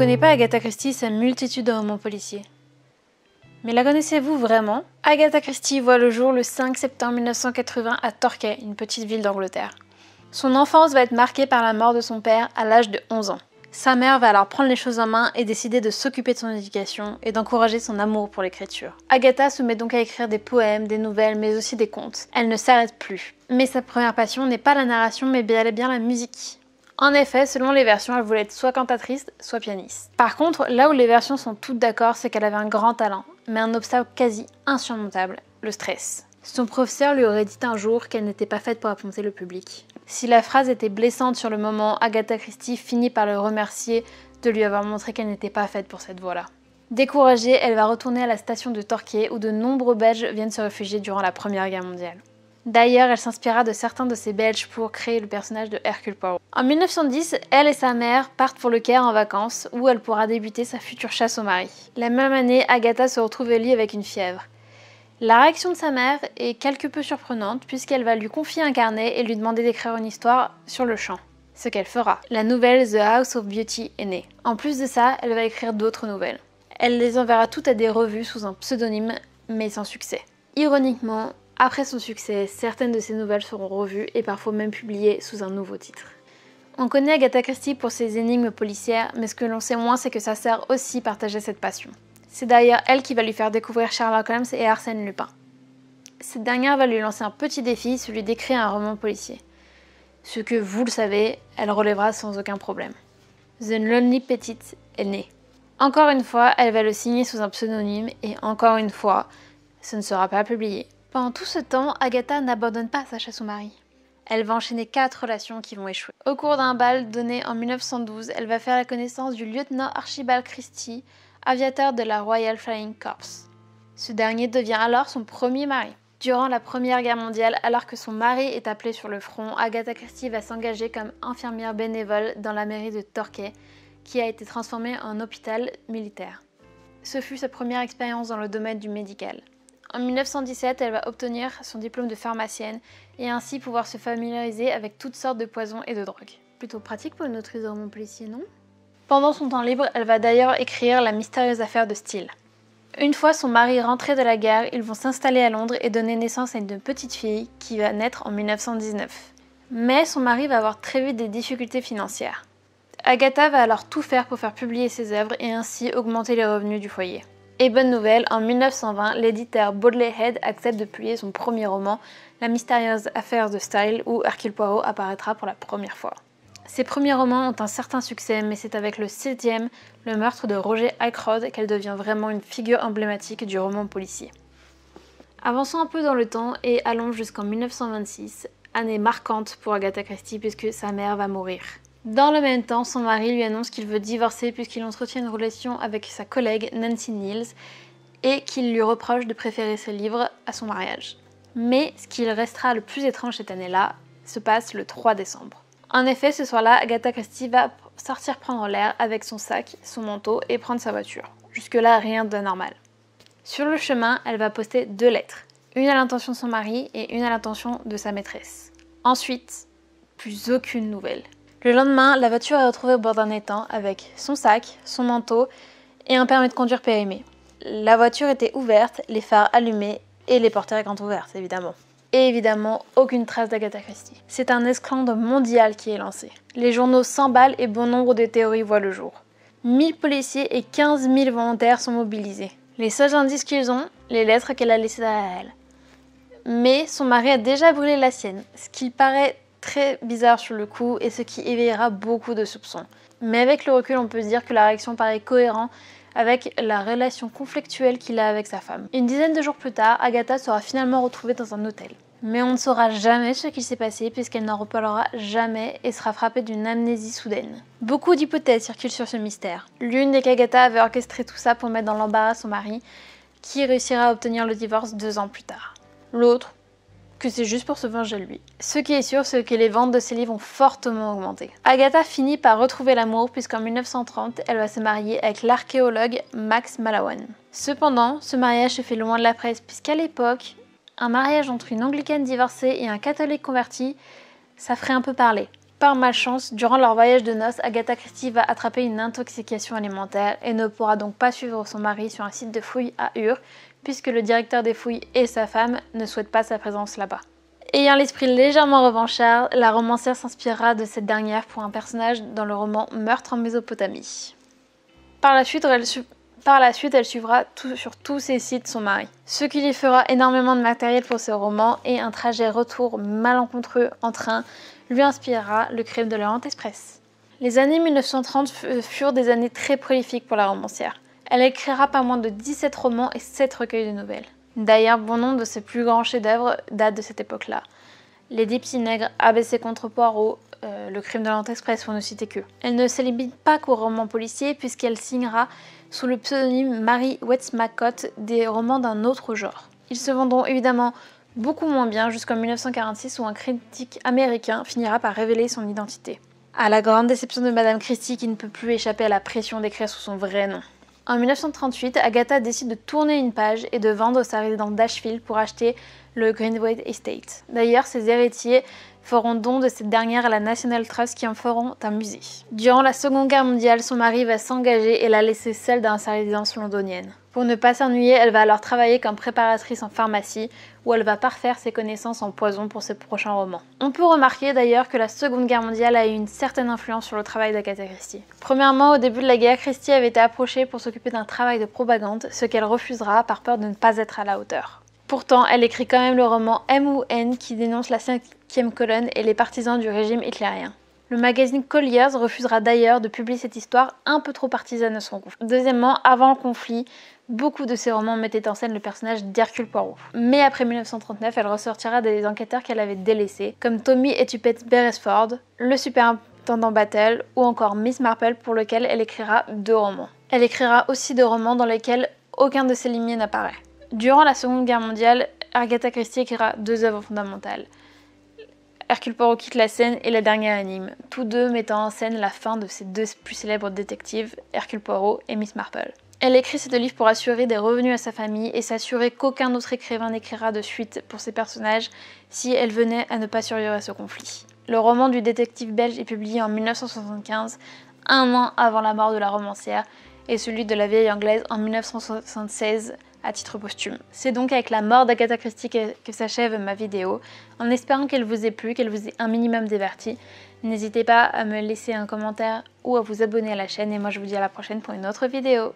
ne connaît pas Agatha Christie sa multitude de romans policiers. Mais la connaissez-vous vraiment Agatha Christie voit le jour le 5 septembre 1980 à Torquay, une petite ville d'Angleterre. Son enfance va être marquée par la mort de son père à l'âge de 11 ans. Sa mère va alors prendre les choses en main et décider de s'occuper de son éducation et d'encourager son amour pour l'écriture. Agatha se met donc à écrire des poèmes, des nouvelles, mais aussi des contes. Elle ne s'arrête plus. Mais sa première passion n'est pas la narration, mais bien la musique. En effet, selon les versions, elle voulait être soit cantatrice, soit pianiste. Par contre, là où les versions sont toutes d'accord, c'est qu'elle avait un grand talent, mais un obstacle quasi insurmontable, le stress. Son professeur lui aurait dit un jour qu'elle n'était pas faite pour affronter le public. Si la phrase était blessante sur le moment, Agatha Christie finit par le remercier de lui avoir montré qu'elle n'était pas faite pour cette voie-là. Découragée, elle va retourner à la station de Torquay où de nombreux Belges viennent se réfugier durant la Première Guerre mondiale. D'ailleurs, elle s'inspira de certains de ses Belges pour créer le personnage de Hercule Poirot. En 1910, elle et sa mère partent pour le Caire en vacances, où elle pourra débuter sa future chasse au mari. La même année, Agatha se retrouve liée avec une fièvre. La réaction de sa mère est quelque peu surprenante puisqu'elle va lui confier un carnet et lui demander d'écrire une histoire sur le champ, ce qu'elle fera. La nouvelle The House of Beauty est née. En plus de ça, elle va écrire d'autres nouvelles. Elle les enverra toutes à des revues sous un pseudonyme, mais sans succès. Ironiquement, après son succès, certaines de ses nouvelles seront revues et parfois même publiées sous un nouveau titre. On connaît Agatha Christie pour ses énigmes policières, mais ce que l'on sait moins, c'est que sa sœur aussi partageait cette passion. C'est d'ailleurs elle qui va lui faire découvrir Sherlock Holmes et Arsène Lupin. Cette dernière va lui lancer un petit défi, celui d'écrire un roman policier. Ce que, vous le savez, elle relèvera sans aucun problème. The Lonely Petite est née. Encore une fois, elle va le signer sous un pseudonyme et encore une fois, ce ne sera pas publié. Pendant tout ce temps, Agatha n'abandonne pas sa chasse au mari. Elle va enchaîner quatre relations qui vont échouer. Au cours d'un bal donné en 1912, elle va faire la connaissance du lieutenant Archibald Christie, aviateur de la Royal Flying Corps. Ce dernier devient alors son premier mari. Durant la Première Guerre mondiale, alors que son mari est appelé sur le front, Agatha Christie va s'engager comme infirmière bénévole dans la mairie de Torquay, qui a été transformée en hôpital militaire. Ce fut sa première expérience dans le domaine du médical. En 1917, elle va obtenir son diplôme de pharmacienne et ainsi pouvoir se familiariser avec toutes sortes de poisons et de drogues. Plutôt pratique pour une autrice de policier, non Pendant son temps libre, elle va d'ailleurs écrire La mystérieuse affaire de Steele. Une fois son mari rentré de la guerre, ils vont s'installer à Londres et donner naissance à une petite fille qui va naître en 1919. Mais son mari va avoir très vite des difficultés financières. Agatha va alors tout faire pour faire publier ses œuvres et ainsi augmenter les revenus du foyer. Et bonne nouvelle, en 1920, l'éditeur Bodley Head accepte de publier son premier roman, La mystérieuse affaire de Style, où Hercule Poirot apparaîtra pour la première fois. Ses premiers romans ont un certain succès, mais c'est avec le septième, Le meurtre de Roger Ackroyd, qu'elle devient vraiment une figure emblématique du roman policier. Avançons un peu dans le temps et allons jusqu'en 1926, année marquante pour Agatha Christie puisque sa mère va mourir. Dans le même temps, son mari lui annonce qu'il veut divorcer puisqu'il entretient une relation avec sa collègue Nancy Niels et qu'il lui reproche de préférer ses livres à son mariage. Mais ce qu'il restera le plus étrange cette année-là se passe le 3 décembre. En effet, ce soir-là, Agatha Christie va sortir prendre l'air avec son sac, son manteau et prendre sa voiture. Jusque-là, rien d'anormal. Sur le chemin, elle va poster deux lettres, une à l'intention de son mari et une à l'intention de sa maîtresse. Ensuite, plus aucune nouvelle. Le lendemain, la voiture est retrouvée au bord d'un étang avec son sac, son manteau et un permis de conduire périmé. La voiture était ouverte, les phares allumés et les portières grandes ouvertes, évidemment. Et évidemment, aucune trace d'Agatha Christie. C'est un esclandre mondial qui est lancé. Les journaux s'emballent et bon nombre de théories voient le jour. 1000 policiers et 15 000 volontaires sont mobilisés. Les seuls indices qu'ils ont, les lettres qu'elle a laissées à elle. Mais son mari a déjà brûlé la sienne, ce qui paraît très bizarre sur le coup et ce qui éveillera beaucoup de soupçons. Mais avec le recul, on peut dire que la réaction paraît cohérente avec la relation conflictuelle qu'il a avec sa femme. Une dizaine de jours plus tard, Agatha sera finalement retrouvée dans un hôtel. Mais on ne saura jamais ce qu'il s'est passé puisqu'elle n'en reparlera jamais et sera frappée d'une amnésie soudaine. Beaucoup d'hypothèses circulent sur ce mystère. L'une est qu'Agatha avait orchestré tout ça pour mettre dans l'embarras son mari, qui réussira à obtenir le divorce deux ans plus tard. L'autre que c'est juste pour se venger de lui. Ce qui est sûr, c'est que les ventes de ses livres ont fortement augmenté. Agatha finit par retrouver l'amour puisqu'en 1930, elle va se marier avec l'archéologue Max Malawan. Cependant, ce mariage se fait loin de la presse puisqu'à l'époque, un mariage entre une anglicane divorcée et un catholique converti, ça ferait un peu parler. Par malchance, durant leur voyage de noces, Agatha Christie va attraper une intoxication alimentaire et ne pourra donc pas suivre son mari sur un site de fouilles à Ur, puisque le directeur des fouilles et sa femme ne souhaitent pas sa présence là-bas. Ayant l'esprit légèrement revanchard, la romancière s'inspirera de cette dernière pour un personnage dans le roman Meurtre en Mésopotamie. Par la suite, elle, suivra sur tous ses sites son mari, ce qui lui fera énormément de matériel pour ce roman et un trajet retour malencontreux en train lui inspirera le crime de l'Orient Express. Les années 1930 furent des années très prolifiques pour la romancière. Elle écrira pas moins de 17 romans et 7 recueils de nouvelles. D'ailleurs, bon nombre de ses plus grands chefs-d'œuvre datent de cette époque-là. Les Petits Nègres, ABC contre Poirot, euh, Le Crime de l'Ant Express, pour ne citer que. Elle ne se limite pas qu'aux romans policiers, puisqu'elle signera, sous le pseudonyme Marie Wetzmacott des romans d'un autre genre. Ils se vendront évidemment beaucoup moins bien jusqu'en 1946 où un critique américain finira par révéler son identité. À la grande déception de Madame Christie qui ne peut plus échapper à la pression d'écrire sous son vrai nom. En 1938, Agatha décide de tourner une page et de vendre sa résidence d'Ashfield pour acheter le Greenwood Estate. D'ailleurs, ses héritiers feront don de cette dernière à la National Trust qui en feront un musée. Durant la Seconde Guerre mondiale, son mari va s'engager et la laisser seule dans sa résidence londonienne. Pour ne pas s'ennuyer, elle va alors travailler comme préparatrice en pharmacie où elle va parfaire ses connaissances en poison pour ses prochains romans. On peut remarquer d'ailleurs que la Seconde Guerre mondiale a eu une certaine influence sur le travail d'Agatha Christie. Premièrement, au début de la guerre, Christie avait été approchée pour s'occuper d'un travail de propagande, ce qu'elle refusera par peur de ne pas être à la hauteur. Pourtant, elle écrit quand même le roman M ou N qui dénonce la cinquième colonne et les partisans du régime hitlérien. Le magazine Colliers refusera d'ailleurs de publier cette histoire un peu trop partisane à son goût. Deuxièmement, avant le conflit, beaucoup de ses romans mettaient en scène le personnage d'Hercule Poirot. Mais après 1939, elle ressortira des enquêteurs qu'elle avait délaissés, comme Tommy et Tupet Beresford, le superintendant Battle ou encore Miss Marple pour lequel elle écrira deux romans. Elle écrira aussi deux romans dans lesquels aucun de ses limiers n'apparaît durant la Seconde Guerre mondiale, Agatha Christie écrira deux œuvres fondamentales. Hercule Poirot quitte la scène et la dernière anime, tous deux mettant en scène la fin de ses deux plus célèbres détectives, Hercule Poirot et Miss Marple. Elle écrit ces deux livres pour assurer des revenus à sa famille et s'assurer qu'aucun autre écrivain n'écrira de suite pour ses personnages si elle venait à ne pas survivre à ce conflit. Le roman du détective belge est publié en 1975, un an avant la mort de la romancière, et celui de la vieille anglaise en 1976, titre posthume. C'est donc avec la mort d'Agatha Christie que, s'achève ma vidéo, en espérant qu'elle vous ait plu, qu'elle vous ait un minimum diverti. N'hésitez pas à me laisser un commentaire ou à vous abonner à la chaîne et moi je vous dis à la prochaine pour une autre vidéo.